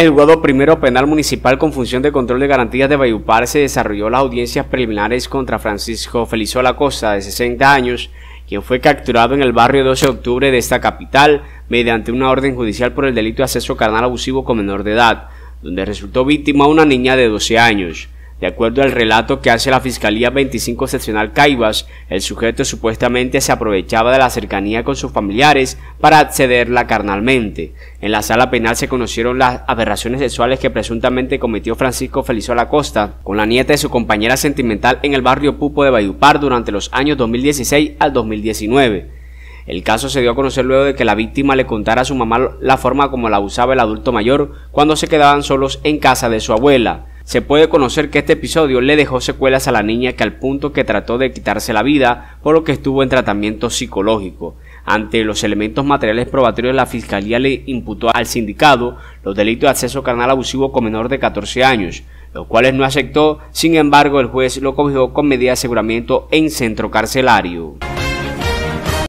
el juzgado primero penal municipal con función de control de garantías de Bayupar se desarrolló las audiencias preliminares contra Francisco Felizola Costa, de 60 años, quien fue capturado en el barrio 12 de octubre de esta capital mediante una orden judicial por el delito de acceso carnal abusivo con menor de edad, donde resultó víctima una niña de 12 años. De acuerdo al relato que hace la Fiscalía 25 Seccional Caibas, el sujeto supuestamente se aprovechaba de la cercanía con sus familiares para accederla carnalmente. En la sala penal se conocieron las aberraciones sexuales que presuntamente cometió Francisco Felizola Costa con la nieta de su compañera sentimental en el barrio Pupo de Bayupar durante los años 2016 al 2019. El caso se dio a conocer luego de que la víctima le contara a su mamá la forma como la usaba el adulto mayor cuando se quedaban solos en casa de su abuela. Se puede conocer que este episodio le dejó secuelas a la niña que al punto que trató de quitarse la vida, por lo que estuvo en tratamiento psicológico. Ante los elementos materiales probatorios, la Fiscalía le imputó al sindicado los delitos de acceso carnal abusivo con menor de 14 años, los cuales no aceptó, sin embargo el juez lo cogió con medida de aseguramiento en centro carcelario.